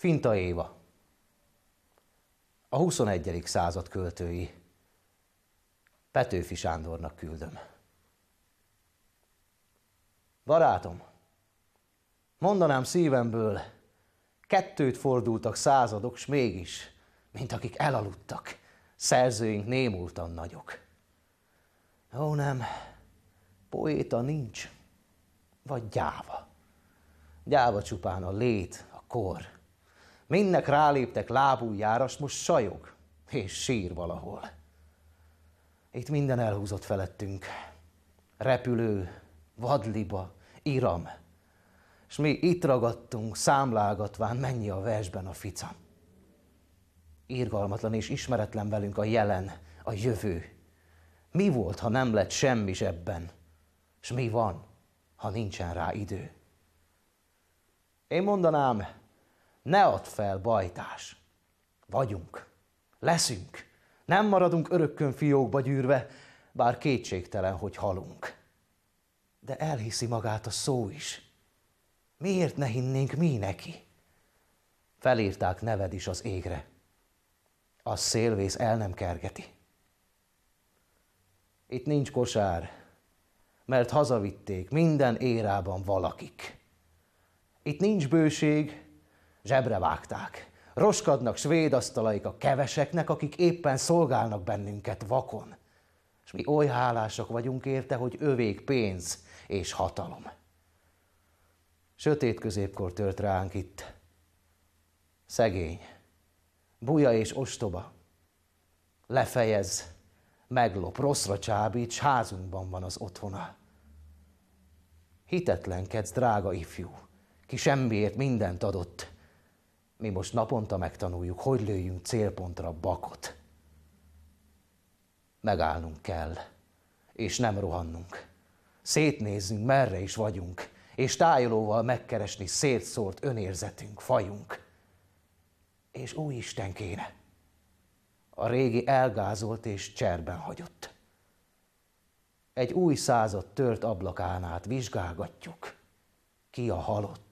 Finta Éva, a 21. század költői, Petőfi Sándornak küldöm. Barátom, mondanám szívemből, kettőt fordultak századok, s mégis, mint akik elaludtak, szerzőink némultan nagyok. Ó nem, poéta nincs, vagy gyáva. Gyáva csupán a lét, a kor, Mindnek ráléptek lábújjára, s most sajog, és sír valahol. Itt minden elhúzott felettünk. Repülő, vadliba, iram. És mi itt ragadtunk, számlálgatván, mennyi a versben a fica. Írgalmatlan és ismeretlen velünk a jelen, a jövő. Mi volt, ha nem lett semmi ebben? És mi van, ha nincsen rá idő? Én mondanám, ne add fel, bajtás! Vagyunk, leszünk, nem maradunk örökkön fiókba gyűrve, bár kétségtelen, hogy halunk. De elhiszi magát a szó is. Miért ne hinnénk mi neki? Felírták neved is az égre. A szélvész el nem kergeti. Itt nincs kosár, mert hazavitték minden érában valakik. Itt nincs bőség, Zsebre vágták. Roskadnak svéd asztalaik a keveseknek, akik éppen szolgálnak bennünket vakon. És mi oly hálásak vagyunk érte, hogy övék pénz és hatalom. Sötét középkor tört ránk itt. Szegény, buja és ostoba. Lefejez, meglop, rosszra csábít, s házunkban van az otthona. Hitetlenkedsz, drága ifjú, ki semmiért mindent adott, mi most naponta megtanuljuk, hogy lőjünk célpontra bakot. Megállnunk kell, és nem rohannunk. Szétnézzünk, merre is vagyunk, és tájolóval megkeresni szétszórt önérzetünk, fajunk. És új Isten kéne. A régi elgázolt és cserben hagyott. Egy új század tört ablakán át vizsgálgatjuk, ki a halott